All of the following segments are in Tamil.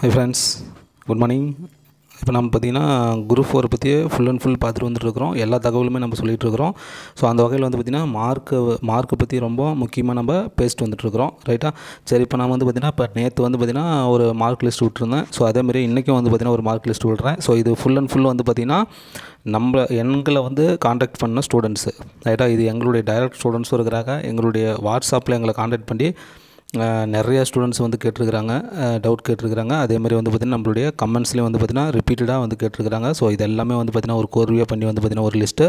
ஹை ஃப்ரெண்ட்ஸ் குட் மார்னிங் இப்போ நம்ம பார்த்திங்கன்னா குரூப் ஃபோர் பற்றியே ஃபுல் அண்ட் ஃபுல் பார்த்துட்டு வந்துட்டுருக்கிறோம் எல்லா தகவலுமே நம்ம சொல்லிகிட்டு இருக்கிறோம் ஸோ அந்த வகையில் வந்து பார்த்திங்கன்னா மார்க்கு மார்க்கை பற்றி ரொம்ப முக்கியமாக நம்ம பேசிட்டு வந்துட்டுருக்கிறோம் ரைட்டாக சரி இப்போ நான் வந்து பார்த்திங்கன்னா இப்போ நேற்று வந்து பார்த்திங்கன்னா ஒரு மார்க் லிஸ்ட் விட்டுருந்தேன் ஸோ அதேமாரி இன்றைக்கும் வந்து பார்த்திங்கன்னா ஒரு மார்க் லிஸ்ட் விட்றேன் ஸோ இது ஃபுல் அண்ட் ஃபுல் வந்து பார்த்திங்கன்னா நம்ம எங்களை வந்து காண்டாக்ட் பண்ண ஸ்டூடெண்ட்ஸு ரைட்டாக இது எங்களுடைய டைரக்ட் ஸ்டூடெண்ட்ஸும் இருக்கிறாங்க எங்களுடைய வாட்ஸ்அப்பில் எங்களை காண்டாக்ட் பண்ணி நிறையா ஸ்டூடெண்ட்ஸ் வந்து கேட்டிருக்கிறாங்க டவுட் கேட்டிருக்கிறாங்க அதே மாதிரி வந்து பார்த்திங்கன்னா நம்மளுடைய கமெண்ட்ஸ்லேயும் வந்து பார்த்திங்கன்னா ரிப்பீட்டடாக வந்து கேட்டிருக்கிறாங்க ஸோ இது எல்லாமே வந்து பார்த்திங்கன்னா ஒரு கோர்வையாக பண்ணி வந்து பார்த்திங்கன்னா ஒரு லிஸ்ட்டு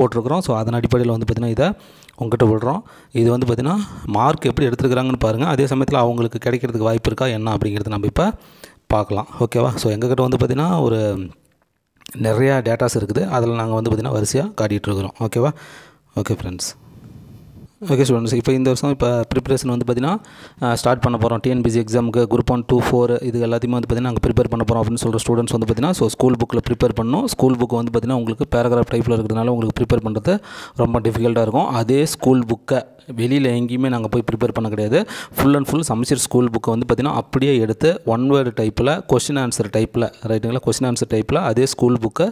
போட்டிருக்கிறோம் ஸோ அதன் அடிப்படையில் வந்து பார்த்திங்கன்னா இதை உங்ககிட்ட விடுறோம் இது வந்து பார்த்திங்கன்னா மார்க் எப்படி எடுத்துருக்கிறாங்கன்னு பாருங்கள் அதே சமயத்தில் அவங்களுக்கு கிடைக்கிறதுக்கு வாய்ப்பு இருக்கா என்ன அப்படிங்கிறது நம்ம இப்போ பார்க்கலாம் ஓகேவா ஸோ எங்ககிட்ட வந்து பார்த்திங்கன்னா ஒரு நிறையா டேட்டாஸ் இருக்குது அதில் நாங்கள் வந்து பார்த்திங்கன்னா வரிசையாக காட்டிகிட்ருக்குறோம் ஓகேவா ஓகே ஃப்ரெண்ட்ஸ் ஓகே ஸ்டூடெண்ட்ஸ் இப்போ இந்த வருஷம் இப்போ ப்ரிப்பரேஷன் வந்து பார்த்தீங்கன்னா ஸ்டார்ட் பண்ண போகிறோம் டிஎன்பிசி எக்ஸாமுக்கு குரூப் ஒன் டூ ஃபோர் இது எல்லாத்தையுமே வந்து பார்த்திங்கன்னா நாங்கள் ப்ரிப்பேர் பண்ண போகிறோம் அப்படின்னு சொல்கிற ஸ்டூடெண்ட்ஸ் வந்து பார்த்திங்கன்னா ஸோ ஸ்கூல் புக்கில் ப்ரிப்பேர் பண்ணணும் ஸ்கூல் புக் வந்து பார்த்திங்கன்னா உங்களுக்கு பேராகிராஃப் டைப்பில் இருக்கிறதுனால உங்களுக்கு ப்ரிப்பேர் பண்ணுறது ரொம்ப டிஃபிகல்ட்டாக இருக்கும் அதே ஸ்கூல் புக்கை வெளியில் எங்கேயுமே நாங்கள் போய் ப்ரிப்பேர் பண்ண கிடையாது ஃபுல் அண்ட் ஃபுல் சமச்சீர் ஸ்கூல் புக்கை வந்து பார்த்திங்கன்னா அப்படியே எடுத்து ஒன் வேர்டு டைப்பில் கொஷின் ஆன்சர் டைப்பில் ரைட்டுங்களா கொஷின் ஆன்சர் டைப்பில் அதே ஸ்கூல் புக்கை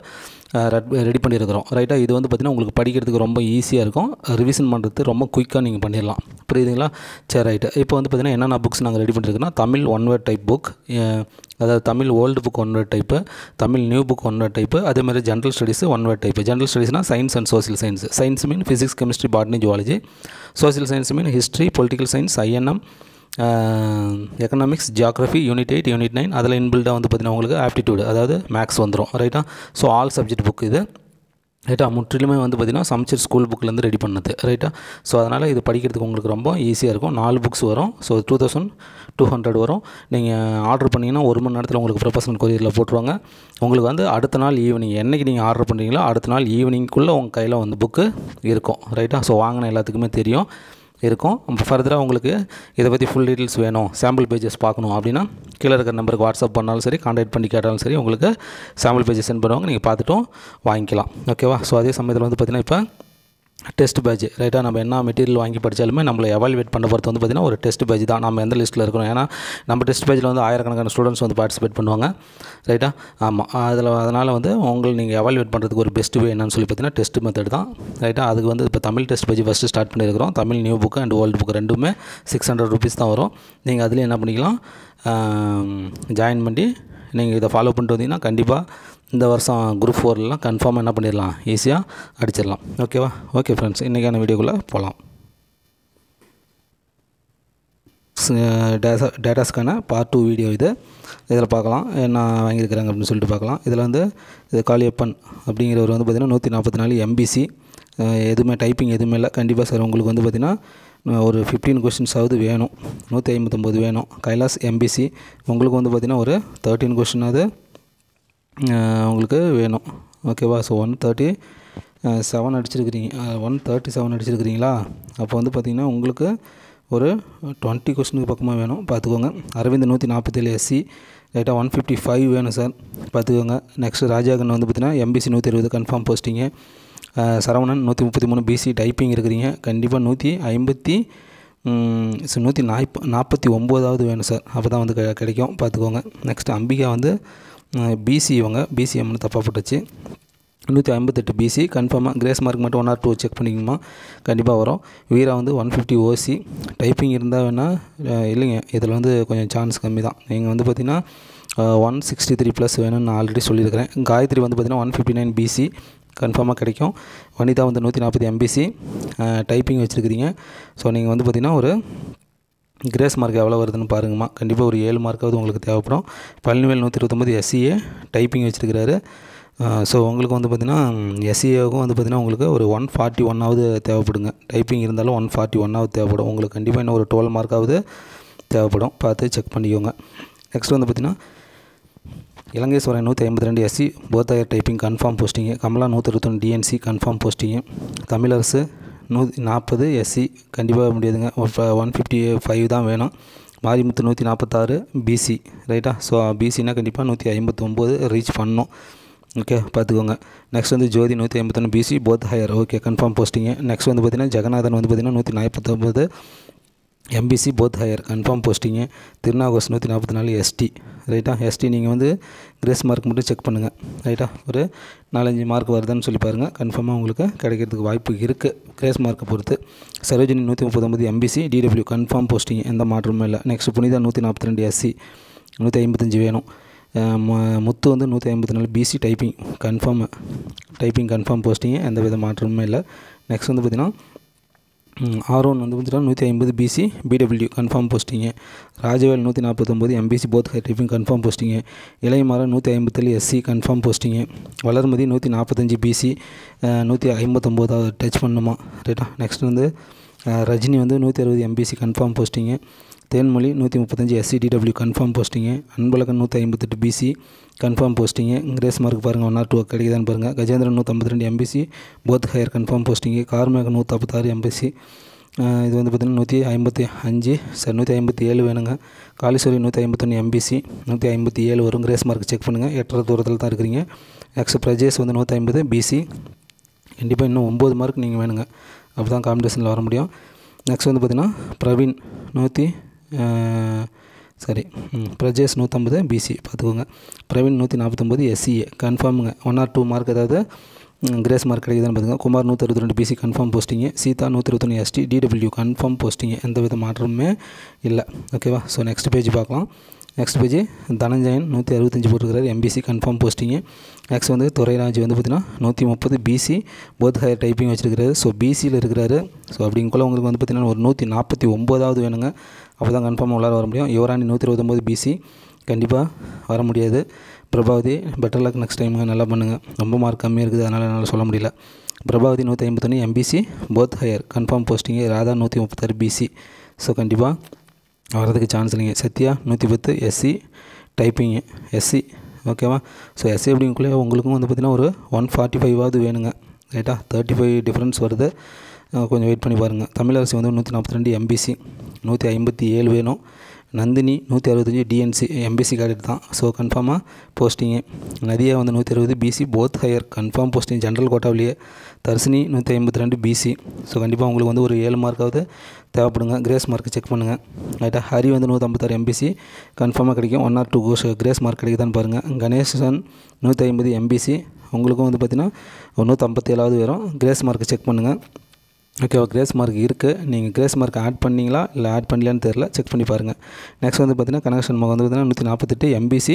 ரெடி பண்ணியிருக்கிறோம் ரைட்டாக இது வந்து பார்த்திங்கன்னா உங்களுக்கு படிக்கிறதுக்கு ரொம்ப ஈஸியாக இருக்கும் ரிவிஷன் பண்ணுறது ரொம்ப குயிக்காக நீங்கள் பண்ணிடலாம் புரியுதுங்களா சரி ரைட்டு இப்போ வந்து பார்த்திங்கன்னா என்னென்ன புக்ஸ் நாங்கள் ரெடி பண்ணியிருக்கோம்னா Tamil one word type book அதாவது Tamil old book one word type Tamil new book one word type அதே மாதிரி general studies one word type general ஸ்டடீஸ்னால் science and social science science mean physics chemistry botany zoology social science mean history political science ஐஎன்எம் economics geography unit eight unit nine அதில் இன்பில்டாக வந்து பார்த்திங்கன்னா உங்களுக்கு ஆப்டிடியூடு அதாவது மேக்ஸ் வந்துடும் ரைட்டா ஸோ ஆல் சப்ஜெக்ட் புக் இது ரைட்டா முற்றிலுமே வந்து பார்த்திங்கன்னா சமச்சர் ஸ்கூல் புக்லேருந்து ரெடி பண்ணது ரைட்டா ஸோ அதனால் இது படிக்கிறதுக்கு உங்களுக்கு ரொம்ப ஈஸியாக இருக்கும் நாலு புக்ஸ் வரும் so two thousand two hundred வரும் நீங்கள் ஆர்டர் பண்ணிங்கன்னா ஒரு மணி நேரத்தில் உங்களுக்கு ப்ரொஃபஷனல் கொரியரில் போட்டுருவாங்க உங்களுக்கு வந்து அடுத்த நாள் ஈவினிங் என்றைக்கு நீங்கள் ஆர்டர் பண்ணுறீங்களோ அடுத்த நாள் ஈவினிங்குள்ளே உங்கள் கையில் வந்து புக்கு இருக்கும் ரைட்டா ஸோ வாங்கின எல்லாத்துக்குமே தெரியும் இருக்கும் ஃபர்தராக உங்களுக்கு இதை பற்றி ஃபுல் டீட்டெயில்ஸ் வேணும் சாம்பிள் பேஜஸ் பார்க்கணும் அப்படின்னா கீழே இருக்கிற நம்பருக்கு வாட்ஸ்அப் பண்ணாலும் சரி கான்டாக்ட் பண்ணி கேட்டாலும் சரி உங்களுக்கு சாம்பிள் பேஜஸ் சென்ட் பண்ணுவாங்க நீங்கள் பார்த்துட்டும் வாங்கிக்கலாம் ஓகேவா ஸோ அதே சமயத்தில் வந்து பார்த்திங்கன்னா இப்போ டெஸ்ட் பேஜ் ரைட்டாக நம்ம என்ன மெட்டீரியல் வாங்கி படித்தாலுமே நம்மளை எவாலுவேட் பண்ண பொறுத்து வந்து பார்த்திங்கன்னா ஒரு டெஸ்ட் பேஜ் தான் நம்ம எந்த லிஸ்ட்டில் இருக்கணும் ஏன்னா நம்ம டெஸ்ட் பேஜில் வந்து ஆயிரக்கணக்கான ஸ்டூடெண்ட்ஸ் வந்து பார்ட்டிசிபேட் பண்ணுவாங்க ரைட்டாக ஆமாம் அதில் அதனால் வந்து உங்களை நீங்கள் எவாலுவேட் பண்ணுறதுக்கு ஒரு பெஸ்ட் வே என்னன்னு சொல்லி பார்த்தீங்கன்னா டெஸ்ட் மெத்தட் தான் ரைட்டாக அதுக்கு வந்து இப்போ Tamil test page first start பண்ணியிருக்கிறோம் Tamil new book and old book ரெண்டுமே சிக்ஸ் ஹண்ட்ரட் ருபீஸ் தான் வரும் நீங்கள் அதில் என்ன பண்ணிக்கலாம் ஜாயின் பண்ணி நீங்கள் இதை ஃபாலோ பண்ணிட்டு வந்தீங்கன்னா கண்டிப்பாக இந்த வருஷம் குரூப் ஃபோர்லாம் கன்ஃபார்மாக என்ன பண்ணிடலாம் ஈஸியாக அடிச்சிடலாம் ஓகேவா ஓகே ஃப்ரெண்ட்ஸ் இன்றைக்கான வீடியோக்குள்ளே போகலாம் டேட்டா டேட்டாஸ்க்கான பார்ட் டூ வீடியோ இது இதில் பார்க்கலாம் என்ன வாங்கியிருக்கிறாங்க அப்படின்னு சொல்லிட்டு பார்க்கலாம் இதில் வந்து இது காளியப்பன் அப்படிங்கிறவர் வந்து பார்த்திங்கன்னா நூற்றி நாற்பத்தி நாலு எம்பிசி எதுவுமே டைப்பிங் எதுவுமே இல்லை கண்டிப்பாக சார் உங்களுக்கு வந்து பார்த்திங்கன்னா ஒரு ஃபிஃப்டீன் கொஷின்ஸாவது வேணும் நூற்றி ஐம்பத்தொம்போது வேணும் கைலாஸ் எம்பிசி உங்களுக்கு வந்து பார்த்திங்கன்னா ஒரு தேர்ட்டின் கொஷினாவது உங்களுக்கு வேணும் ஓகேவா ஸோ ஒன் தேர்ட்டி செவன் அடிச்சிருக்கிறீங்க ஒன் தேர்ட்டி செவன் அடிச்சிருக்கிறீங்களா அப்போ வந்து பார்த்திங்கன்னா உங்களுக்கு ஒரு டுவெண்ட்டி கொஸ்டினுக்கு பக்கமாக வேணும் பார்த்துக்கோங்க அரவிந்த் நூற்றி நாற்பத்தேழு எஸ்சி ரைட்டாக ஒன் ஃபிஃப்டி ஃபைவ் வேணும் சார் பார்த்துக்கோங்க நெக்ஸ்ட் ராஜாகன் வந்து பார்த்திங்கன்னா எம்பிசி நூற்றி இருபது கன்ஃபார்ம் போஸ்டிங்கு சரவணன் நூற்றி முப்பத்தி மூணு பிசி டைப்பிங் இருக்கிறீங்க கண்டிப்பாக நூற்றி ஐம்பத்தி ஸோ நூற்றி நாய்ப் நாற்பத்தி ஒம்போதாவது வேணும் சார் அப்போ தான் வந்து கிடைக்கும் பார்த்துக்கோங்க நெக்ஸ்ட் அம்பிகா வந்து பிசி இவங்க பிசிஎம்னு தப்பாக போட்டுச்சு நூற்றி ஐம்பத்தெட்டு பிசி கன்ஃபார்மாக கிரேஸ் மார்க் மட்டும் ஒன் ஆர் டூ செக் பண்ணிக்கணுமா கண்டிப்பாக வரும் வீரா வந்து ஒன் ஃபிஃப்டி ஓசி டைப்பிங் இருந்தால் வேணால் இல்லைங்க இதில் வந்து கொஞ்சம் சான்ஸ் கம்மி தான் நீங்கள் வந்து பார்த்திங்கன்னா ஒன் சிக்ஸ்டி த்ரீ ப்ளஸ் வேணும்னு நான் ஆல்ரெடி சொல்லியிருக்கிறேன் காயத்ரி வந்து பார்த்திங்கன்னா ஒன் ஃபிஃப்டி நைன் பிசி கன்ஃபார்மாக கிடைக்கும் வனிதா வந்து நூற்றி நாற்பது எம்பிசி டைப்பிங் வச்சுருக்கிறீங்க ஸோ நீங்கள் வந்து பார்த்திங்கன்னா ஒரு கிரேஸ் மார்க் எவ்வளோ வருதுன்னு பாருங்கம்மா கண்டிப்பாக ஒரு ஏழு மார்க்காவது உங்களுக்கு தேவைப்படும் பழனிவேல் நூற்றி இருபத்தொம்பது எஸ்சிஏ டைப்பிங் e வச்சுருக்கிறாரு ஸோ உங்களுக்கு வந்து பார்த்திங்கன்னா எஸ்சிஏவுக்கும் e வந்து பார்த்திங்கன்னா உங்களுக்கு ஒரு ஒன் ஃபார்ட்டி ஒன்னாவது தேவைப்படுங்க டைப்பிங் இருந்தாலும் ஒன் ஃபார்ட்டி ஒன்னாவது தேவைப்படும் உங்களுக்கு கண்டிப்பாக இன்னும் ஒரு டுவெல் மார்க்காவது தேவைப்படும் பார்த்து செக் பண்ணிக்கோங்க நெக்ஸ்ட் வந்து பார்த்திங்கன்னா இலங்கேஸ்வரன் நூற்றி ஐம்பத்தி ரெண்டு SC both higher typing confirm posting Kamala நூற்றி இருபத்தொன்று டிஎன்சி கன்ஃபார்ம் போஸ்டிங்கு தமிழரசு நூ நாற்பது எஸ்சி கண்டிப்பாக முடியாதுங்க இப்போ ஒன் ஃபிஃப்டி ஃபைவ் தான் வேணும் மாரிமுத்து நூற்றி நாற்பத்தாறு பிசி ரைட்டா ஸோ பிசினா கண்டிப்பாக நூற்றி ஐம்பத்தொம்போது ரீச் பண்ணணும் ஓகே பார்த்துக்கோங்க நெக்ஸ்ட் வந்து ஜோதி நூற்றி ஐம்பத்தொன்று BC both higher okay confirm போஸ்ட்டிங்க நெக்ஸ்ட் வந்து பார்த்திங்கன்னா ஜெகநாதன் வந்து பார்த்திங்கன்னா நூற்றி நாற்பத்தொம்பது MBC both higher confirm posting திருநாகோஸ் நூற்றி நாற்பத்தி நாலு எஸ்டி ரைட்டா எஸ்டி நீங்கள் வந்து கிரேஸ் மார்க் மட்டும் செக் பண்ணுங்கள் ரைட்டா ஒரு நாலஞ்சு மார்க் வருதுன்னு சொல்லி பாருங்கள் கன்ஃபார்மாக உங்களுக்கு கிடைக்கிறதுக்கு வாய்ப்பு இருக்குது கிரேஸ் மார்க்கை பொறுத்து சரோஜினி நூற்றி முப்பத்தொம்பது எம்பிசி டிடபிள்யூ கன்ஃபார்ம் போஸ்டிங் எந்த மாற்றமும் இல்லை நெக்ஸ்ட் புனிதா நூற்றி நாற்பத்தி ரெண்டு எஸ்சி நூற்றி ஐம்பத்தஞ்சு வேணும் முத்து வந்து நூற்றி ஐம்பத்தி நாலு BC typing confirm typing confirm posting எந்த வித மாற்றமுமே இல்லை நெக்ஸ்ட் வந்து பார்த்திங்கன்னா ஆர் ஒன் வந்து பார்த்துட்டா நூற்றி ஐம்பது BC PW confirm posting Rajavel நூற்றி நாற்பத்தொம்போது MBC both typing confirm posting Ilayamaran நூற்றி ஐம்பத்தேழு எஸ்சி கன்ஃபார்ம் போஸ்டிங்கு வளர்மதி நூற்றி நாற்பத்தஞ்சு பிசி நூற்றி ஐம்பத்தொம்போதாவது டச் பண்ணுமா ரைட்டா நெக்ஸ்ட் வந்து ரஜினி வந்து நூற்றி அறுபது எம்பிசி கன்ஃபார்ம் போஸ்டிங்கு தேன்மொழி நூற்றி முப்பத்தஞ்சு SC DW confirm posting Anbazhagan நூற்றி ஐம்பத்தெட்டு BC confirm posting grace mark பாருங்கள் ஒன் ஆர் டூ கிடைக்குதான்னு பாருங்கள் கஜேந்திரன் நூற்றி ரெண்டு MBC both higher confirm posting கார்மேக நூற்றி ஐம்பத்தாறு எம்பிசி இது வந்து பார்த்திங்கன்னா நூற்றி ஐம்பத்தி அஞ்சு சார் நூற்றி ஐம்பத்தி ஏழு வேணுங்க காளீஸ்வரி நூற்றி ஐம்பத்தொன்று எம்பிசி நூற்றி ஐம்பத்தி ஏழு வரும் கிரேஸ் மார்க் செக் பண்ணுங்கள் எட்டரை தூரத்தில் தான் இருக்கிறீங்க எக்ஸ் பிரஜேஸ் வந்து நூற்றி ஐம்பது பிசி கண்டிப்பாக இன்னும் ஒம்பது மார்க் நீங்கள் வேணுங்க அப்படி தான் காம்படிஷனில் வர முடியும் நெக்ஸ்ட் வந்து பார்த்திங்கன்னா பிரவீன் நூற்றி சரி பிரஜேஷ் நூற்றம்பது பிசி பார்த்துக்கோங்க பிரவீன் நூற்றி நாற்பத்தொம்பது எஸ்சிஏ கன்ஃபார்முங்க ஒன் ஆர் டூ மார்க் ஏதாவது கிரேஸ் மார்க் கிடைக்குதுன்னு பார்த்துங்க குமார் நூற்றி ரெண்டு பிசி கன்ஃபார்ம் போஸ்டிங்கு சீதா நூற்றி இருபத்தொன்று எஸ்டி டிடபிள்யூ கன்ஃபார்ம் போஸ்டிங்கு எந்த வித மாற்றமுமே இல்லை ஓகேவா ஸோ நெக்ஸ்ட் பேஜ் பார்க்கலாம் நெக்ஸ்ட் பேஜ் தனஞ்சயன் நூற்றி அறுபத்தஞ்சு போட்டிருக்கிறார் எம்பிசி கன்ஃபார்ம் போஸ்டிங்கு நெக்ஸ்ட் வந்து துறைராஜ் வந்து பார்த்திங்கன்னா நூற்றி முப்பது பிசி போத் ஹையர் டைப்பிங் வச்சுருக்காரு ஸோ பிசியில் இருக்கிறாரு ஸோ அப்படிங்குள்ள உங்களுக்கு வந்து பார்த்திங்கன்னா ஒரு நூற்றி நாற்பத்தி ஒம்போதாவது வேணுங்க அப்போ தான் கன்ஃபார்ம் உள்ளார வர முடியும் யுவராணி நூற்றி இருபத்தொம்போது பிசி கண்டிப்பாக வர முடியாது பிரபாவதி பெட்டர் லக் நெக்ஸ்ட் டைமுங்க நல்லா பண்ணுங்கள் ரொம்ப மார்க் கம்மியாக இருக்குது அதனால் என்னால் சொல்ல முடியல பிரபாவதி நூற்றி ஐம்பத்தொன்று MBC both higher confirm posting Radha நூற்றி முப்பத்தாறு பிசி ஸோ கண்டிப்பாக வர்றதுக்கு சான்ஸ் இல்லைங்க சத்யா நூற்றி பத்து எஸ்சி டைப்பிங்கு எஸ்சி ஓகேவா ஸோ எஸ்சி அப்படிங்குள்ளே உங்களுக்கும் வந்து பார்த்திங்கன்னா ஒரு ஒன் ஃபார்ட்டி ஃபைவாவது வேணுங்க ரைட்டா தேர்ட்டி ஃபைவ் டிஃப்ரென்ஸ் வருது கொஞ்சம் வெயிட் பண்ணி பாருங்கள் அரசு வந்து நூற்றி நாற்பத்தி ரெண்டு எம்பிசி நூற்றி ஐம்பத்தி ஏழு வேணும் நந்தினி நூற்றி அறுபத்தஞ்சி டிஎன்சி எம்பிசி கேடட் தான் ஸோ கன்ஃபார்மாக போஸ்டிங்கு நதியாக வந்து நூற்றி அறுபது BC both higher confirm posting general கோட்டாவிலேயே தர்சினி நூற்றி ஐம்பத்தி ரெண்டு பிசி ஸோ கண்டிப்பாக உங்களுக்கு வந்து ஒரு ஏழு மார்க்காவது தேவைப்படுங்க கிரேஸ் மார்க் செக் பண்ணுங்கள் ரைட்டாக ஹரி வந்து நூற்றம்பத்தாறு எம்பிசி கன்ஃபார்மாக கிடைக்கும் ஒன் ஆர் டூ கோஷ் கிரேஸ் மார்க் கிடைக்குதான்னு பாருங்கள் கணேசன் நூற்றி ஐம்பது எம்பிசி உங்களுக்கும் வந்து பார்த்திங்கன்னா நூற்றி ஏழாவது வரும் கிரேஸ் மார்க் செக் பண்ணுங்கள் ஓகேவா கிரேஸ் மார்க் இருக்குது நீங்கள் கிரேஸ் மார்க் ஆட் பண்ணிங்களா இல்லை ஆட் பண்ணலான்னு தெரில செக் பண்ணி பாருங்கள் நெக்ஸ்ட் வந்து பார்த்திங்கன்னா கனெக்ஷன் மார்க் வந்து பார்த்திங்கன்னா நூற்றி நாற்பத்தெட்டு MBC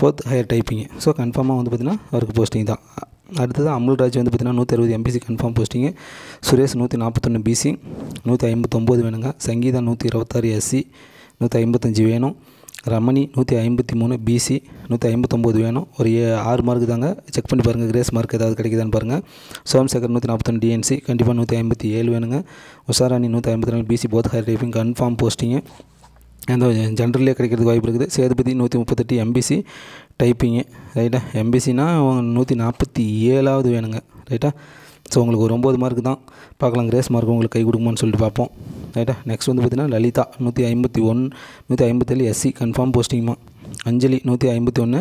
both higher typing so கன்ஃபார்மாக வந்து பார்த்திங்கன்னா அவருக்கு போஸ்டிங் தான் அடுத்தது அமுல்ராஜ் வந்து பார்த்திங்கன்னா நூற்றி அறுபது எம்பிசி கன்ஃபார்ம் போஸ்டிங்கு சுரேஷ் நூற்றி நாற்பத்தொன்று பிசி நூற்றி ஐம்பத்தொம்போது வேணுங்க சங்கீதா நூற்றி இருபத்தாறு எஸ்சி நூற்றி ஐம்பத்தஞ்சு வேணும் ரமணி நூற்றி ஐம்பத்தி மூணு பிசி நூற்றி ஐம்பத்தொம்போது வேணும் ஒரு ஏ ஆறு மார்க்கு தாங்க செக் பண்ணி பாருங்கள் கிரேஸ் மார்க் ஏதாவது கிடைக்குதான்னு பாருங்கள் சோம்சேகர் நூற்றி நாற்பத்தொன்று டிஎன்சி கண்டிப்பாக நூற்றி ஐம்பத்தி ஏழு வேணுங்க உஷாராணி நூற்றி ஐம்பத்தி நாலு BC both higher typing confirm posting அந்த ஜென்ரலே கிடைக்கிறதுக்கு வாய்ப்பு இருக்குது சேதுபதி நூற்றி முப்பத்தெட்டு எம்பிசி டைப்பிங்கு ரைட்டா எம்பிசினா நூற்றி நாற்பத்தி ஏழாவது வேணுங்க ரைட்டா ஸோ உங்களுக்கு ஒரு ஒம்பது மார்க் தான் பார்க்கலாம் கிரேஸ் மார்க் உங்களுக்கு கை கொடுக்குமான்னு சொல்லிட்டு பார்ப்போம் ரைட்டா நெக்ஸ்ட் வந்து பார்த்தீங்கன்னா லலிதா நூற்றி ஐம்பத்தி ஒன்று நூற்றி ஐம்பத்தேழு எஸ்சி கன்ஃபார்ம் போஸ்டிங்மா அஞ்சலி நூற்றி ஐம்பத்தி ஒன்று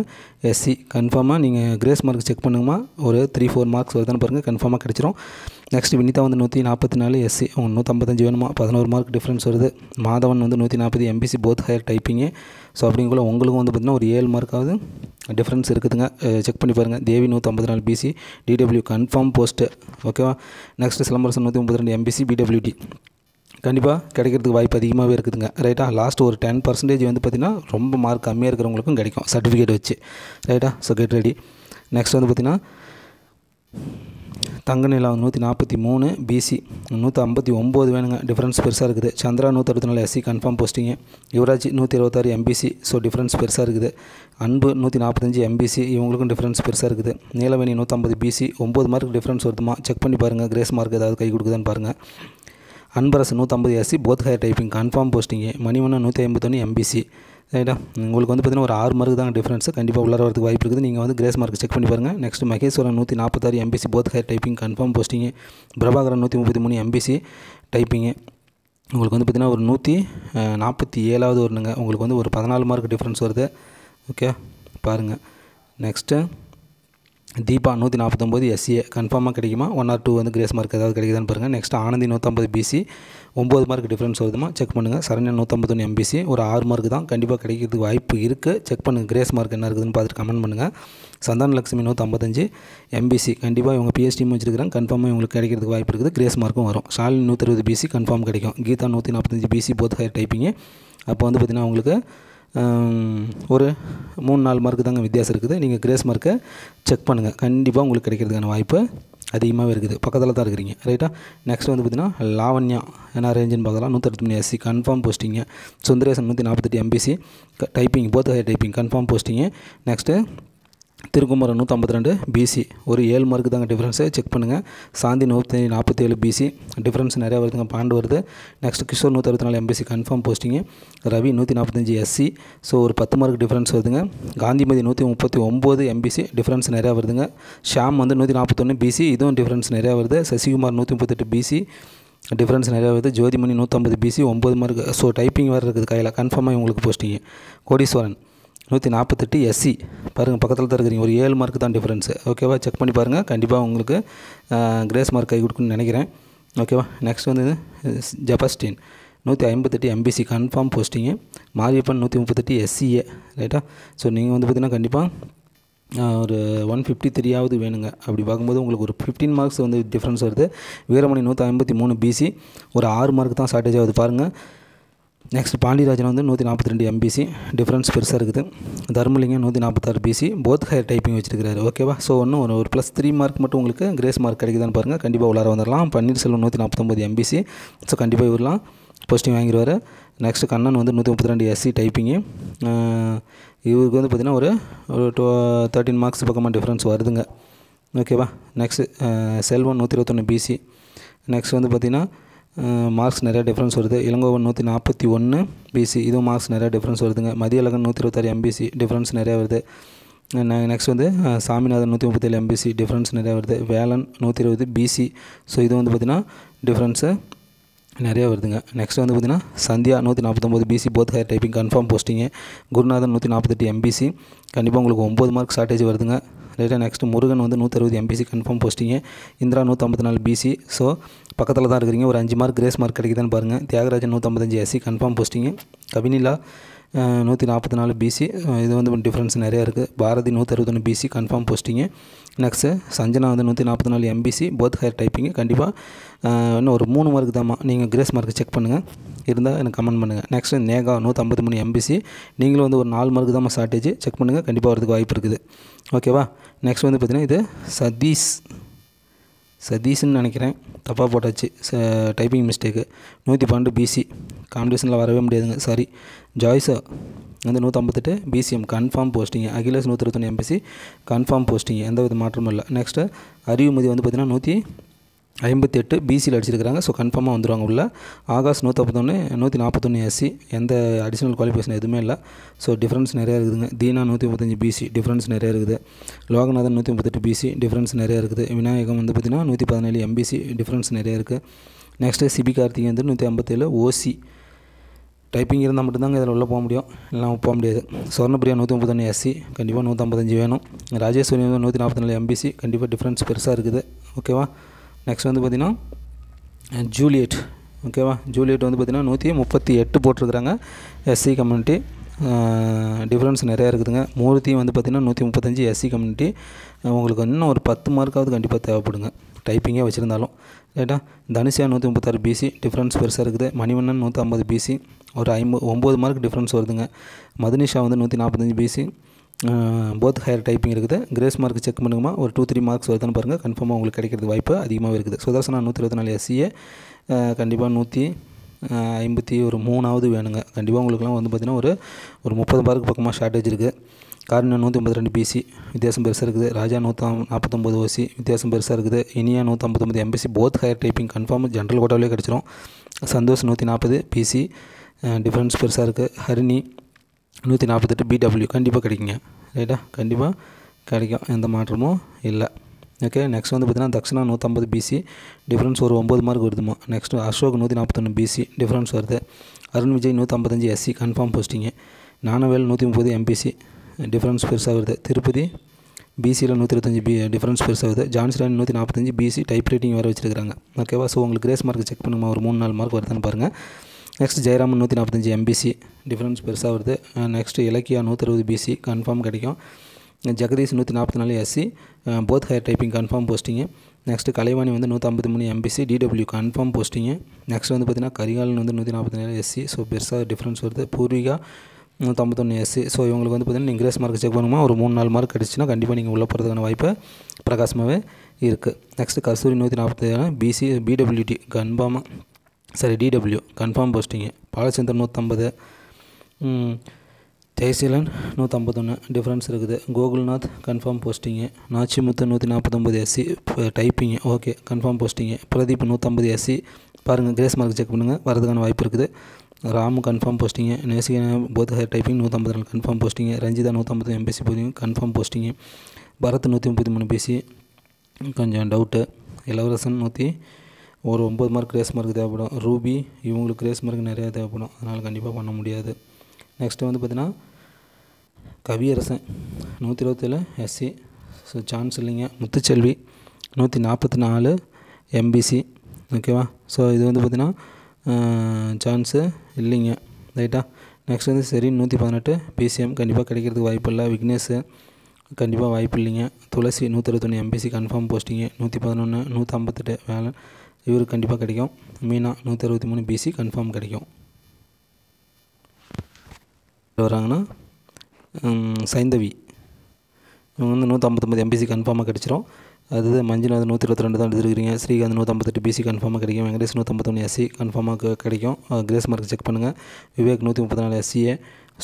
எஸ்சி கன்ஃபார்மாக நீங்கள் கிரேஸ் மார்க் செக் பண்ணுங்கம்மா ஒரு த்ரீ ஃபோர் மார்க்ஸ் வருதுன்னு பாருங்கள் கன்ஃபார்மாக கிடச்சிரும் நெக்ஸ்ட் வினிதா வந்து நூற்றி நாற்பத்தி நாலு எஸ்சி அவங்க நூற்றம்பத்தஞ்சு வேணுமா பதினோரு மார்க் டிஃப்ரென்ஸ் வருது மாதவன் வந்து நூற்றி நாற்பது MBC both higher typing so அப்படிங்குள்ள உங்களுக்கும் வந்து பார்த்திங்கன்னா ஒரு ஏழு மார்க்காவது டிஃப்ரென்ஸ் இருக்குதுங்க செக் பண்ணி பாருங்கள் தேவி நூற்றம்பத்தி நாலு பிசி டிடபிள்யூ கன்ஃபார்ம் போஸ்ட்டு ஓகேவா நெக்ஸ்ட் சிலம்பரசன் நூற்றி முப்பத்தி ரெண்டு எம்பிசி பிடபிள்யூடி கண்டிப்பாக கிடைக்கிறதுக்கு வாய்ப்பு அதிகமாகவே இருக்குதுங்க ரைட்டா லாஸ்ட் ஒரு டென் பர்சன்டேஜ் வந்து பார்த்திங்கன்னா ரொம்ப மார்க் கம்மியாக இருக்கிறவங்களுக்கும் கிடைக்கும் சர்டிஃபிகேட் வச்சு ரைட்டா ஸோ கெட் ரெடி நெக்ஸ்ட் வந்து பார்த்திங்கன்னா தங்க நிலா நூற்றி நாற்பத்தி மூணு பிசி நூற்றி ஐம்பத்தி ஒம்பது வேணுங்க டிஃப்ரென்ஸ் பெருசாக இருக்குது சந்திரா நூற்றி அறுபத்தி நாலு எஸ்சி கன்ஃபார்ம் போஸ்டிங்கு யுவராஜ் நூற்றி இருபத்தாறு எம்பிசி ஸோ டிஃப்ரென்ஸ் பெருசாக இருக்குது அன்பு நூற்றி நாற்பத்தஞ்சு எம்பிசி இவங்களுக்கும் டிஃப்ரென்ஸ் பெருசாக இருக்குது நீலவேணி நூற்றம்பது பிசி ஒம்பது மார்க் டிஃப்ரென்ஸ் வருதுமா செக் பண்ணி பாருங்கள் கிரேஸ் மார்க் ஏதாவது கை கொடுக்குதுன்னு பாருங்கள் அன்பரசு நூற்றம்பது SC both higher typing confirm posting மணிமன்னா நூற்றி ஐம்பத்தொன்று எம்பிசி ரைட்டா உங்களுக்கு வந்து பார்த்தீங்கன்னா ஒரு ஆறு மார்க் தான் டிஃப்ரென்ஸ் கண்டிப்பாக உள்ளார வரதுக்கு வாய்ப்பு இருக்குது நீங்கள் வந்து கிரேஸ் மார்க் செக் பண்ணி பாருங்கள் நெக்ஸ்ட் மகேஸ்வரன் நூற்றி நாற்பத்தாறு MBC both higher typing confirm posting Prabhakaran நூற்றி முப்பத்தி மூணு எம்பிசி டைப்பிங்கு உங்களுக்கு வந்து பார்த்திங்கன்னா ஒரு நூற்றி நாற்பத்தி ஏழாவது வரணுங்க உங்களுக்கு வந்து ஒரு பதினாலு மார்க் டிஃப்ரென்ஸ் வருது ஓகே பாருங்கள் நெக்ஸ்ட்டு தீபா நூற்றி நாற்பத்தொம்போது எஸ்ஏ கன்ஃபார்மாக கிடைக்குமா ஒன் ஆர் டூ வந்து கிரேஸ் மார்க் ஏதாவது கிடைக்குதான்னு பாருங்கள் நெக்ஸ்ட் ஆனந்தி நூற்றம்பது பிசி ஒம்பது மார்க் டிஃப்ரென்ஸ் வருதுமா செக் பண்ணுங்கள் சரண்யா நூற்றம்பத்தொன்று எம்பிசி ஒரு ஆறு மார்க் தான் கண்டிப்பாக கிடைக்கிறதுக்கு வாய்ப்பு இருக்குது செக் பண்ணுங்கள் கிரேஸ் மார்க் என்ன இருக்குதுன்னு பார்த்துட்டு கமெண்ட் பண்ணுங்கள் சந்தான லட்சுமி நூற்றம்பத்தஞ்சு எம்பிசி கண்டிப்பாக இவங்க பிஎஸ்டியும் வச்சிருக்கிறாங்க கன்ஃபார்மாக இவங்களுக்கு கிடைக்கிறதுக்கு வாய்ப்பு இருக்குது கிரேஸ் மார்க்கும் வரும் நூற்றி இருபது பிசி கன்ஃபார்ம் கிடைக்கும் கீதா நூற்றி நாற்பத்தஞ்சு பிசி போத் ஹையர் டைப்பிங்கு அப்போ வந்து பார்த்திங்கன்னா உங்களுக்கு ஒரு மூணு நாலு மார்க்கு தாங்க வித்தியாசம் இருக்குது நீங்கள் கிரேஸ் மார்க்கை செக் பண்ணுங்கள் கண்டிப்பாக உங்களுக்கு கிடைக்கிறதுக்கான வாய்ப்பு அதிகமாகவே இருக்குது பக்கத்தில் தான் இருக்கிறீங்க ரைட்டா நெக்ஸ்ட் வந்து பார்த்திங்கன்னா லாவண்யா என்ன ரேஞ்சுன்னு பார்க்கலாம் நூற்றி மணி எஸ்சி கன்ஃபார்ம் போஸ்டிங்கு சுந்தரேசன் நூற்றி நாற்பத்தெட்டு எம்பிசி டைப்பிங் போத்த typing confirm posting next Thirukumaran நூற்றம்பத்தி ரெண்டு பிசி ஒரு ஏழு மார்க்கு தாங்க டிஃப்ரென்ஸு செக் பண்ணுங்கள் சாந்தி நூற்றி நாற்பத்தி ஏழு பிசி டிஃப்ரென்ஸ் நிறையா வருதுங்க பாண்டு வருது நெக்ஸ்ட் கிஷோர் நூற்றி அறுபத்தி நாலு எம்பிசி கன்ஃபார்ம் போஸ்டிங்கு ரவி நூற்றி நாற்பத்தஞ்சு எஸ்சி ஸோ ஒரு பத்து மார்க் டிஃப்ரென்ஸ் வருதுங்க காந்திமதி நூற்றி முப்பத்தி ஒம்பது எம்பிசி டிஃப்ரென்ஸ் நிறையா வருதுங்க ஷாம் வந்து நூற்றி நாற்பத்தொன்று பிசி இதுவும் டிஃப்ரென்ஸ் நிறையா வருது சசிகுமார் நூற்றி முப்பத்தெட்டு பிசி டிஃப்ரென்ஸ் நிறையா வருது ஜோதிமணி நூற்றம்பது பிசி ஒம்பது மார்க் ஸோ டைப்பிங் வேறு இருக்குது கையில் கன்ஃபார்மாக உங்களுக்கு போஸ்டிங்கு கோடீஸ்வரன் நூற்றி நாற்பத்தெட்டு எஸ்சி பாருங்கள் பக்கத்தில் தான் இருக்கிறீங்க ஒரு ஏழு மார்க்கு தான் டிஃப்ரென்ஸு ஓகேவா செக் பண்ணி பாருங்கள் கண்டிப்பாக உங்களுக்கு கிரேஸ் மார்க் கை கொடுக்குன்னு நினைக்கிறேன் ஓகேவா நெக்ஸ்ட் வந்து ஜபஸ்டின் நூற்றி ஐம்பத்தெட்டு எம்பிசி கன்ஃபார்ம் போஸ்டிங்கு மாரியப்பன் நூற்றி முப்பத்தெட்டு எஸ்சிஏ ரைட்டா ஸோ நீங்கள் வந்து பார்த்திங்கன்னா கண்டிப்பாக ஒரு ஒன் ஃபிஃப்டி த்ரீயாவது வேணுங்க அப்படி பார்க்கும்போது உங்களுக்கு ஒரு ஃபிஃப்டீன் மார்க்ஸ் வந்து டிஃப்ரென்ஸ் வருது வீரமணி நூற்றி ஐம்பத்தி மூணு பிசி ஒரு ஆறு மார்க் தான் ஷார்ட்டேஜ் ஆகுது பாருங்கள் நெக்ஸ்ட் பாண்டியராஜன் வந்து நூற்றி நாற்பத்தி ரெண்டு எம்பிசி டிஃப்ரென்ஸ் பெருசாக இருக்குது தர்மலிங்கம் நூற்றி நாற்பத்தாறு பிசி போத் ஹையர் டைப்பிங் வச்சிருக்காரு ஓகேவா ஸோ ஒன்று ஒரு ப்ளஸ் த்ரீ மார்க் மட்டும் உங்களுக்கு கிரேஸ் மார்க் கிடைக்குதான்னு பாருங்கள் கண்டிப்பாக உள்ளார வந்துடலாம் பன்னீர்செல்வம் நூற்றி நாற்பத்தொம்பது எம்பிசி ஸோ கண்டிப்பாக இவரெலாம் போஸ்டிங் வாங்கிடுவார் நெக்ஸ்ட்டு கண்ணன் வந்து நூற்றி முப்பத்தி ரெண்டு எஸ்சி டைப்பிங்கு இவருக்கு வந்து பார்த்திங்கன்னா ஒரு ஒரு டூ தேர்ட்டின் மார்க்ஸ் பக்கமாக டிஃப்ரென்ஸ் வருதுங்க ஓகேவா நெக்ஸ்ட் செல்வம் நூற்றி இருபத்தொன்று பிசி நெக்ஸ்ட் வந்து பார்த்திங்கன்னா மார்க்ஸ் நிறையா டிஃப்ரென்ஸ் வருது இளங்கோவன் நூற்றி நாற்பத்தி ஒன்று பிசி இதுவும் மார்க்ஸ் நிறையா டிஃப்ரென்ஸ் வருதுங்க மதியழகன் நூற்றி இருபத்தாறு எம்பிசி டிஃப்ரென்ஸ் நிறையா வருது நெக்ஸ்ட் வந்து சாமிநாதன் நூற்றி முப்பத்தேழு எம்பிசி டிஃப்ரென்ஸ் நிறையா வருது வேலன் நூற்றி இருபது பிசி ஸோ இது வந்து பார்த்திங்கன்னா டிஃப்ரென்ஸு நிறையா வருதுங்க நெக்ஸ்ட் வந்து பார்த்திங்கன்னா சந்தியா நூற்றி நாற்பத்தொம்போது BC both higher typing confirm posting Gurunathan நூற்றி நாற்பத்தெட்டு எம்பிசி கண்டிப்பாக உங்களுக்கு ஒம்பது மார்க் ஷார்ட்டேஜ் வருதுங்க லேட்டாக நெக்ஸ்ட்டு முருகன் வந்து நூற்றறுபது எம்பிசி கன்ஃபார்ம் போஸ்ட்டிங்க இந்திரா நூற்றம்பத்தி நாலு பிசி ஸோ பக்கத்தில் தான் இருக்கிறீங்க ஒரு அஞ்சு மார்க் கிரேஸ் மார்க் கிடைக்குதுன்னு பாருங்கள் தியாகராஜன் நூற்றம்பத்தஞ்சு எஸ்சி கன்ஃபார்ம் போஸ்ட்டிங்க கவினிலா நூற்றி நாற்பத்தி நாலு பிசி இது வந்து டிஃப்ரென்ஸ் நிறையா இருக்குது பாரதி நூற்றி அறுபத்தொன்று BC confirm posting next Sanjana வந்து நூற்றி நாற்பத்தி நாலு எம்பிசி போத் ஹையர் டைப்பிங்கு கண்டிப்பாக இன்னும் ஒரு மூணு மார்க் தான்மா நீங்கள் கிரேஸ் மார்க் செக் பண்ணுங்கள் இருந்தால் எனக்கு கமெண்ட் பண்ணுங்கள் நெக்ஸ்ட்டு நேகா நூற்றம்பத்தி மூணு எம்பிசி நீங்களும் வந்து ஒரு நாலு மார்க் தான் ஷார்ட்டேஜ் செக் பண்ணுங்கள் கண்டிப்பாக வரதுக்கு வாய்ப்பு இருக்குது ஓகேவா நெக்ஸ்ட் வந்து பார்த்திங்கன்னா இது சதீஷ் சதீஷ்னு நினைக்கிறேன் தப்பாக போட்டாச்சு ச டைப்பிங் மிஸ்டேக்கு நூற்றி பன்னெண்டு பிசி காம்படிஷனில் வரவே முடியாதுங்க சாரி ஜாய்ஸா வந்து நூற்றம்பத்தெட்டு பிசிஎம் கன்ஃபார்ம் போஸ்டிங் அகிலேஷ் நூற்றி இருபத்தொன்று எம்பிசி கன்ஃபார்ம் போஸ்டிங் எந்த வித மாற்றமும் இல்லை நெக்ஸ்ட்டு அறிவுமதி வந்து பார்த்திங்கன்னா நூற்றி ஐம்பத்தி எட்டு பிசியில் அடிச்சிருக்கிறாங்க ஸோ கன்ஃபார்மாக வந்துடுவாங்க உள்ள ஆகாஷ் நூற்றப்பத்தொன்று நூற்றி நாற்பத்தொன்று எஸ்சி எந்த அடிஷ்னல் குவாலிஃபிகேஷன் எதுவுமே இல்லை ஸோ டிஃப்ரென்ஸ் நிறையா இருக்குதுங்க தீனா நூற்றி முப்பத்தஞ்சு பிசி டிஃப்ரென்ஸ் நிறையா இருக்குது லோகநாதன் நூற்றி முப்பத்தெட்டு பிசி டிஃப்ரென்ஸ் நிறையா இருக்குது விநாயகம் வந்து பார்த்திங்கன்னா நூற்றி பதினேழு எம்பிசி டிஃப்ரென்ஸ் நிறையா இருக்குது நெக்ஸ்ட்டு சிபி கார்த்திகை வந்து நூற்றி ஐம்பத்தேழு ஓசி டைப்பிங் இருந்தால் மட்டும்தாங்க இதில் உள்ளே போக முடியும் இல்லைனா போக முடியாது சுவர்ணப்பிரியா நூற்றி முப்பத்தொன்று எஸ்சி கண்டிப்பாக நூற்றம்பத்தஞ்சு வேணும் ராஜேஸ்வரி நூற்றி நாற்பத்தி நாலு எம்பிசி கண்டிப்பாக டிஃப்ரென்ஸ் பெருசாக இருக்குது ஓகேவா நெக்ஸ்ட் வந்து பார்த்திங்கன்னா ஜூலியட் ஓகேவா ஜூலியட் வந்து பார்த்திங்கன்னா நூற்றி முப்பத்தி எட்டு போட்டிருக்கிறாங்க எஸ்சி கம்யூனிட்டி டிஃப்ரென்ஸ் நிறையா இருக்குதுங்க மூர்த்தியும் வந்து பார்த்திங்கன்னா நூற்றி முப்பத்தஞ்சு எஸ்சி கம்யூனிட்டி உங்களுக்கு இன்னும் ஒரு பத்து மார்க்காவது கண்டிப்பாக தேவைப்படுங்க டைப்பிங்கே வச்சுருந்தாலும் ரைட்டா தனுஷியா நூற்றி முப்பத்தாறு பிசி டிஃப்ரென்ஸ் பெருசாக இருக்குது மணிவண்ணன் நூற்றி ஐம்பது பிசி ஒரு ஐம்பது ஒம்பது மார்க் டிஃப்ரென்ஸ் வருதுங்க மதுனிஷா வந்து நூற்றி நாற்பத்தஞ்சு பிசி போத் ஹையர் டைப்பிங் இருக்குது கிரேஸ் மார்க் செக் பண்ணுங்கம்மா ஒரு டூ த்ரீ மார்க்ஸ் வருதுன்னு பாருங்கள் கன்ஃபார்மாக உங்களுக்கு கிடைக்கிறது வாய்ப்பு அதிகமாக இருக்குது சுதர்சனா நூற்றி இருபத்தி நாலு எஸ்சிஏ e கண்டிப்பாக நூற்றி ஐம்பத்தி ஒரு மூணாவது வேணுங்க கண்டிப்பாக உங்களுக்குலாம் வந்து பார்த்திங்கன்னா ஒரு ஒரு முப்பது மார்க் பக்கமாக ஷார்ட்டேஜ் இருக்குது காரணம் நூற்றி ஐம்பத்தி ரெண்டு பிசி வித்தியாசம் பெருசாக இருக்குது ராஜா நூற்றி நாற்பத்தொம்பது ஓசி வித்தியாசம் பெருசாக இருக்குது இனியா நூற்றம்பத்தொம்பது MBC both higher typing confirm general கோட்டாவிலே கிடச்சிரும் சந்தோஷ் நூற்றி நாற்பது பிசி டிஃப்ரென்ஸ் பெருசாக இருக்குது ஹரிணி நூற்றி நாற்பத்தெட்டு பிடபிள்யூ கண்டிப்பாக கிடைக்குங்க ரைட்டா கண்டிப்பாக கிடைக்கும் எந்த மாற்றமும் இல்லை ஓகே நெக்ஸ்ட் வந்து பார்த்திங்கன்னா தக்ஷனா நூற்றம்பது பிசி டிஃப்ரென்ஸ் ஒரு ஒம்பது மார்க் வருதுமா நெக்ஸ்ட் அசோக் நூற்றி நாற்பத்தொன்று பிசி டிஃப்ரென்ஸ் வருது அருண் விஜய் நூற்றம்பத்தஞ்சு எஸ்சி கன்ஃபார்ம் போஸ்டிங்கு நானவேல் நூற்றி முப்பது எம்பிசி டிஃப்ரென்ஸ் பெருசாக வருது திருப்பதி பிசியில் நூற்றி இருபத்தஞ்சி பி டிஃப்ரென்ஸ் பெருசாக வருது ஜான்ஸ்லாண்ட் நூற்றி நாற்பத்தஞ்சு பிசி டைப் ரைட்டிங் வேறு வச்சிருக்காங்க ஓகேவா ஸோ உங்களுக்கு கிரேஸ் மார்க் செக் பண்ணுமா ஒரு மூணு நாலு மார்க் வருதுன்னு பாருங்கள் நெக்ஸ்ட் ஜெயராமன் நூற்றி நாற்பத்தஞ்சு எம்பிசி டிஃப்ரென்ஸ் பெருசாக வருது நெக்ஸ்ட் இலக்கியா நூற்றறுபது பிசி கன்ஃபார்ம் கிடைக்கும் ஜெகதீஷ் நூற்றி நாற்பத்தி நாலு SC both higher typing confirm posting next Kalaivani வந்து நூற்றம்பத்தி மூணு MBC DW confirm posting next வந்து பார்த்திங்கன்னா கரிகாலன் வந்து நூற்றி நாற்பத்தி நாலு எஸ்சி ஸோ பெருசாக டிஃப்ரென்ஸ் வருது பூர்விகா நூற்றம்பத்தொன்று எஸ்சி ஸோ இவங்களுக்கு வந்து பார்த்திங்கன்னா இங்கிலீஷ் மார்க் செக் பண்ணுமா ஒரு மூணு நாலு மார்க் கிடச்சின்னா கண்டிப்பாக நீங்கள் உள்ள போகிறதுக்கான வாய்ப்பு பிரகாசமாகவே இருக்குது நெக்ஸ்ட் கஸ்தூரி நூற்றி நாற்பத்தி ஏழு பிசி பிடபிள்யூடி கன்ஃபார்மாக சரி டிடபிள்யூ கன்ஃபார்ம் போஸ்டிங்கு பாலச்சந்திரன் நூற்றம்பது ஜெயசீலன் நூற்றம்பத்தொன்று டிஃப்ரென்ஸ் இருக்குது கோகுல்நாத் கன்ஃபார்ம் போஸ்டிங்கு நாச்சிமுத்து நூற்றி நாற்பத்தொம்பது SC typing okay confirm posting Pradeep நூற்றம்பது எஸ்சி பாருங்கள் கிரேஸ் மார்க் செக் பண்ணுங்கள் வரதுக்கான வாய்ப்பு இருக்குது Ramu confirm posting Nesika both typing நூற்றம்பது நாலு கன்ஃபார்ம் போஸ்டிங்கு ரஞ்சிதா நூற்றம்பது எம்பிசி போதிங்க கன்ஃபார்ம் போஸ்டிங்கு பரத் நூற்றி முப்பத்தி மூணு பிசி கொஞ்சம் டவுட்டு இளவரசன் நூற்றி ஒரு ஒம்பது மார்க் கிரேஸ் மார்க் தேவைப்படும் ரூபி இவங்களுக்கு கிரேஸ் மார்க் நிறையா தேவைப்படும் அதனால் கண்டிப்பாக பண்ண முடியாது நெக்ஸ்ட்டு வந்து பார்த்திங்கன்னா கவியரசன் நூற்றி இருபத்தேழு எஸ்சி ஸோ சான்ஸ் இல்லைங்க முத்துச்செல்வி நூற்றி நாற்பத்தி நாலு எம்பிசி ஓகேவா ஸோ இது வந்து பார்த்திங்கன்னா சான்ஸு இல்லைங்க ரைட்டா நெக்ஸ்ட் வந்து சரி நூற்றி பதினெட்டு பிசிஎம் கண்டிப்பாக கிடைக்கிறதுக்கு வாய்ப்பு இல்லை விக்னேஷு கண்டிப்பாக வாய்ப்பு இல்லைங்க துளசி நூற்றி இருபத்தொன்று எம்பிசி கன்ஃபார்ம் போஸ்டிங்கு நூற்றி பதினொன்று நூற்றம்பத்தெட்டு வேலை இவருக்கு கண்டிப்பாக கிடைக்கும் மீனா நூற்றி அறுபத்தி மூணு பிசி கன்ஃபார்ம் கிடைக்கும் வராங்கன்னா சைந்தவி இவங்க வந்து நூற்றம்பத்தொம்பது எம்பிசி கன்ஃபார்மாக கிடச்சிரும் அது மஞ்சள் வந்து நூற்றி இருபத்தி ரெண்டு தான் எடுத்துருக்கிறீங்க ஸ்ரீகாந்த் நூற்றம்பத்தெட்டு பிசி கன்ஃபார்மாக கிடைக்கும் வெங்கடேஷ் நூற்றம்பத்தொன்று எஸ்சி கன்ஃபார்மாக கிடைக்கும் கிரேஸ் மார்க் செக் பண்ணுங்கள் விவேக் நூற்றி முப்பத்தி நாலு எஸ்சியே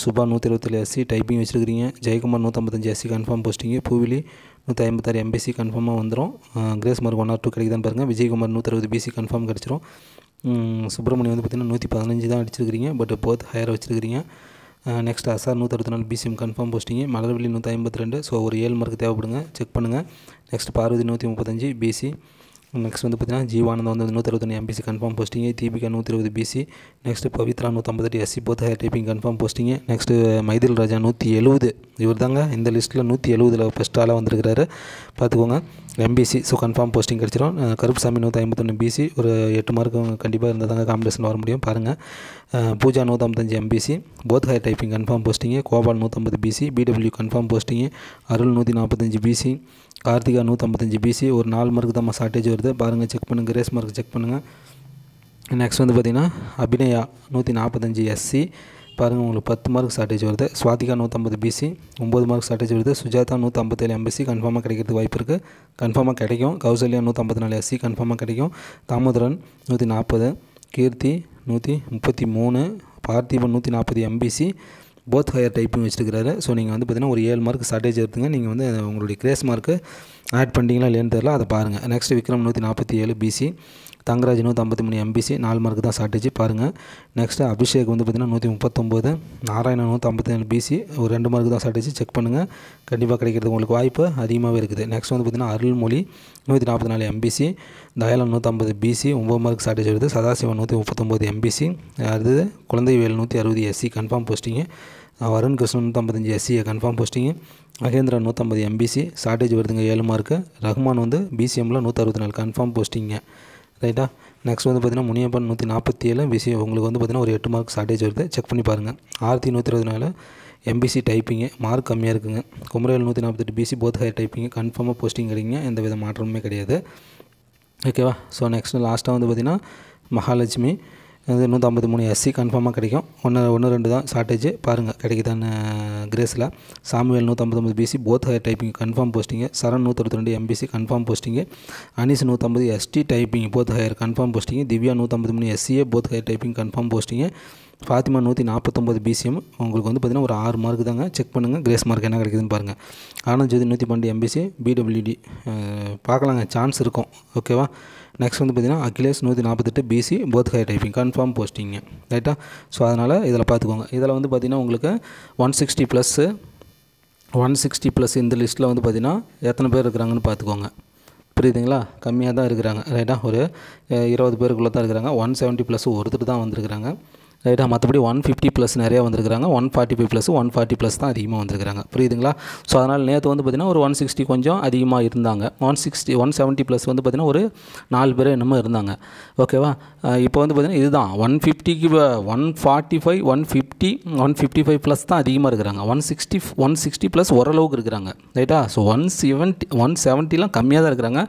சுபா நூற்றி இருபத்தேழு எஸ்சி டைப்பிங் வச்சுருக்கிறீங்க ஜெயக்குமார் நூற்றம்பத்தஞ்சு எஸ்சி கன்ஃபார்ம் போஸ்டிங்கு பூவிலி நூற்றி ஐம்பத்தாறு எம்பிசி கன்ஃபார்மாக வந்துடும் grace mark one or two கிடைக்குதான்னு பாருங்கள் விஜயகுமார் நூற்றறுபது பிசி கன்ஃபார்ம் கிடச்சிரும் சுப்பிரமணியம் வந்து பார்த்திங்கன்னா நூற்றி பதினஞ்சு தான் அடிச்சிருக்கிறீங்க பட் போத் ஹையர் வச்சுருக்கிறீங்க நெக்ஸ்ட் அசார் நூற்றறுபத்தி நாலு பிசிஎம் கன்ஃபார்ம் போஸ்டிங்க மலர்வெளி நூற்றி ஐம்பத்தி ரெண்டு ஸோ ஒரு ஏழு மார்க் தேவைப்படுங்க செக் பண்ணுங்கள் நெக்ஸ்ட் பார்வதி நூற்றி முப்பத்தஞ்சு பிசி நெக்ஸ்ட் வந்து பார்த்திங்கன்னா ஜீவானந்தம் வந்து நூற்றறுபத்தொன்று எம்பிசி கன்ஃபார்ம் போஸ்டிங்கு தீபிகா நூற்றி இருபது பிசி நெக்ஸ்ட் பவித்ரா நூற்றம்பத்தெட்டு SC both higher typing confirm posting next Maithil Raja நூற்றி எழுபது இவர் தாங்க இந்த லிஸ்ட்டில் நூற்றி எழுபதில் ஃபஸ்ட்டாலாக வந்திருக்கிறாரு பார்த்துக்கோங்க எம்பிசி ஸோ கன்ஃபார்ம் போஸ்டிங் கிடச்சிரும் கருப்புசாமி நூற்றி ஐம்பத்தொன்று பிசி ஒரு எட்டு மார்க்கு கண்டிப்பாக இருந்தால் தாங்க காம்படிஷன் வர முடியும் பாருங்கள் பூஜா நூற்றம்பத்தஞ்சு MBC both typing confirm posting Gopal நூற்றம்பது BC PW confirm posting Arul நூற்றி நாற்பத்தஞ்சு பிசி கார்த்திகா நூற்றம்பத்தஞ்சு பிசி ஒரு நாலு மார்க்கு தான் ஷார்ட்டேஜ் வருது பாருங்கள் செக் பண்ணுங்கள் கிரேஸ் மார்க் செக் பண்ணுங்கள் நெக்ஸ்ட் வந்து பார்த்திங்கன்னா அபிநயா நூற்றி நாற்பத்தஞ்சு எஸ்சி பாருங்கள் உங்களுக்கு பத்து மார்க் ஷார்ட்டேஜ் வருது ஸ்வாதிகா நூற்றம்பது பிசி ஒம்பது மார்க் ஷார்ட்டேஜ் வருது சுஜாதா நூற்றம்பத்தேழு எம்பிசி கன்ஃபார்மாக கிடைக்கிறதுக்கு வாய்ப்பு இருக்குது கன்ஃபார்மாக கிடைக்கும் கௌசல்யா நூற்றம்பத்தி நாலு எஸ்சி கன்ஃபார்மாக கிடைக்கும் தாமோதரன் நூற்றி நாற்பது கீர்த்தி நூற்றி முப்பத்தி மூணு பார்த்திபன் நூற்றி நாற்பது எம்பிசி போத் ஹையர் டைப்பும் வச்சுருக்கிறாரு ஸோ நீங்கள் வந்து பார்த்தீங்கன்னா ஒரு ஏழு மார்க் ஷார்ட்டேஜ் எடுத்துங்க நீங்கள் வந்து உங்களுடைய கிரேஸ் மார்க்கு ஆட் பண்ணிட்டீங்களா இல்லைன்னு தெரில அதை பாருங்கள் நெக்ஸ்ட் விக்ரம் நூற்றி நாற்பத்தி ஏழு பிசி தங்கராஜ் நூற்றி ஐம்பத்தி மூணு எம்பிசி நாலு மார்க் தான் ஷார்ட்டேஜ் பாருங்கள் நெக்ஸ்ட்டு அபிஷேக் வந்து பார்த்திங்கன்னா நூற்றி முப்பத்தொம்போது நாராயணன் நூற்றி ஐம்பத்தி நாலு பிசி ஒரு ரெண்டு மார்க் தான் ஷார்ட்டேஜ் செக் பண்ணுங்கள் கண்டிப்பாக கிடைக்கிறது உங்களுக்கு வாய்ப்பு அதிகமாகவே இருக்குது நெக்ஸ்ட் வந்து பார்த்திங்கன்னா அருள்மொழி நூற்றி நாற்பத்தி நாலு எம்பிசி தயாளன் நூற்றம்பது பிசி ஒம்பது மார்க் ஷார்ட்டேஜ் வருது சதாசிவன் நூற்றி முப்பத்தொம்போது எம்பிசி அடுத்தது குழந்தை வேல் நூற்றி அறுபது SC confirm posting Varun Krishnan நூற்றம்பத்தஞ்சு எஸ்சியை கன்ஃபார்ம் போஸ்டிங்கு மகேந்திரன் நூற்றம்பது எம்பிசி ஷார்ட்டேஜ் வருதுங்க ஏழு மார்க்கு ரஹ்மான் வந்து பிசிஎம்மில் அறுபத்தி நாலு கன்ஃபார்ம் போஸ்டிங்க ரைட்டா நெக்ஸ்ட் வந்து பார்த்திங்கன்னா முனியப்பன் நூற்றி நாற்பத்தி ஏழு பிசி உங்களுக்கு வந்து பார்த்திங்கன்னா ஒரு எட்டு மார்க் ஷார்டேஜ் வருது செக் பண்ணி பாருங்கள் ஆயிரத்தி நூற்றி இருபதுனால எம்பிசி டைப்பிங்கு மார்க் கம்மியாக இருக்குங்க குமரவேல் நூற்றி நாற்பத்தெட்டு பிசி போத் ஹையர் டைப்பிங்கு கன்ஃபார்மாக போஸ்டிங் கிடைக்குங்க எந்த வித மாற்றமுமே கிடையாது ஓகேவா ஸோ நெக்ஸ்ட் லாஸ்ட்டாக வந்து பார்த்திங்கன்னா மகாலட்சுமி இது நூற்றம்பத்தி மூணு எஸ்சி கன்ஃபார்மாக கிடைக்கும் ஒன்று ஒன்று ரெண்டு தான் ஷார்ட்டேஜ் பாருங்கள் கிடைக்குதான்னு கிரேஸில் சாமுவேல் நூற்றம்பத்தொம்பது BC both higher typing confirm posting Saran நூற்றி ரெண்டு எம்பிசி கன்ஃபார்ம் போஸ்டிங்கு அனிஷ் நூற்றம்பது ST typing both higher confirm posting Divya நூற்றம்பத்தி மூணு எஸ்சியே both higher typing confirm posting Fathima நூற்றி நாற்பத்தொம்பது பிசிஎம் உங்களுக்கு வந்து பார்த்திங்கன்னா ஒரு ஆறு மார்க் தாங்க செக் பண்ணுங்கள் கிரேஸ் மார்க் என்ன கிடைக்குதுன்னு பாருங்கள் ஆனால் ஜோதி நூற்றி பன்னெண்டு எம்பிசி பிடபிள்யூடி பார்க்கலாங்க சான்ஸ் இருக்கும் ஓகேவா நெக்ஸ்ட் வந்து பார்த்திங்கன்னா அகிலேஷ் நூற்றி நாற்பத்தெட்டு BC both high typing confirm போஸ்டிங்க ரைட்டா ஸோ அதனால் இதில் பார்த்துக்கோங்க இதில் வந்து பார்த்திங்கன்னா உங்களுக்கு one sixty plus one sixty plus இந்த லிஸ்ட்டில் வந்து பார்த்திங்கன்னா எத்தனை பேர் இருக்கிறாங்கன்னு பார்த்துக்கோங்க புரியுதுங்களா கம்மியாக தான் இருக்கிறாங்க ரைட்டாக ஒரு இருபது பேருக்குள்ளே தான் இருக்கிறாங்க ஒன் செவன்ட்டி ப்ளஸ் ஒருத்தர் தான் வந்திருக்கிறாங்க ரைட்டாக மற்றபடி ஒன் ஃபிஃப்டி ப்ளஸ் நிறையா வந்திருக்காங்க one forty five plus one forty plus தான் அதிகமாக வந்திருக்காங்க புரியுதுங்களா ஸோ அதனால் நேற்று வந்து பார்த்திங்கன்னா ஒரு ஒன் சிக்ஸ்டி கொஞ்சம் அதிகமாக இருந்தாங்க one sixty one seventy plus வந்து பார்த்திங்கன்னா ஒரு நாலு பேர் என்னமோ இருந்தாங்க ஓகேவா இப்போ வந்து பார்த்திங்கன்னா இதுதான் ஒன் ஃபிஃப்டிக்கு one forty five one fifty one fifty five plus தான் அதிகமாக இருக்கிறாங்க one sixty one sixty plus ஓரளவுக்கு இருக்கிறாங்க ரைட்டா ஸோ ஒன் செவன்ட்டி ஒன் செவன்ட்டிலாம் கம்மியாக தான் இருக்கிறாங்க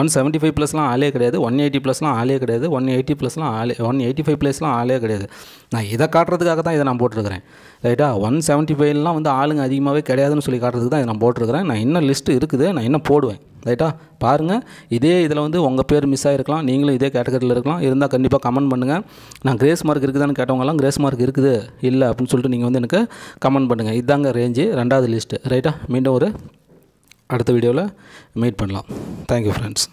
ஒன் செவன்ட்டி ஃபைவ் ப்ளஸ்லாம் ஆளே கிடையாது ஒன் எயிட்டி ப்ளஸ்லாம் ஆளே கிடையாது ஒன் எயிட்டி ப்ளஸ்லாம் ஆளே ஒன் எயிட்டி ஃபைவ் ப்ளஸ்லாம் ஆளே கிடையாது நான் இதை காட்டுறதுக்காக தான் இதை நான் போட்டிருக்கிறேன் ரைட்டா ஒன் செவன்ட்டி ஃபைவ்லாம் வந்து ஆளுங்க அதிகமாகவே கிடையாதுன்னு சொல்லி காட்டுறதுக்கு தான் இதை நான் போட்டிருக்கிறேன் நான் இன்னும் லிஸ்ட்டு இருக்குது நான் இன்னும் போடுவேன் ரைட்டா பாருங்கள் இதே இதில் வந்து உங்கள் பேர் மிஸ் ஆகிருக்கலாம் நீங்களும் இதே கேட்டகரியில் இருக்கலாம் இருந்தால் கண்டிப்பாக கமெண்ட் பண்ணுங்கள் நான் கிரேஸ் மார்க் இருக்குதான்னு கேட்டவங்கலாம் கிரேஸ் மார்க் இருக்குது இல்லை அப்படின்னு சொல்லிட்டு நீங்கள் வந்து எனக்கு கமெண்ட் பண்ணுங்கள் இதாங்க ரேஞ்சு ரெண்டாவது லிஸ்ட்டு ரைட்டா மீண்டும் ஒரு அடுத்த வீடியோவில் மீட் பண்ணலாம் தேங்க்யூ ஃப்ரெண்ட்ஸ்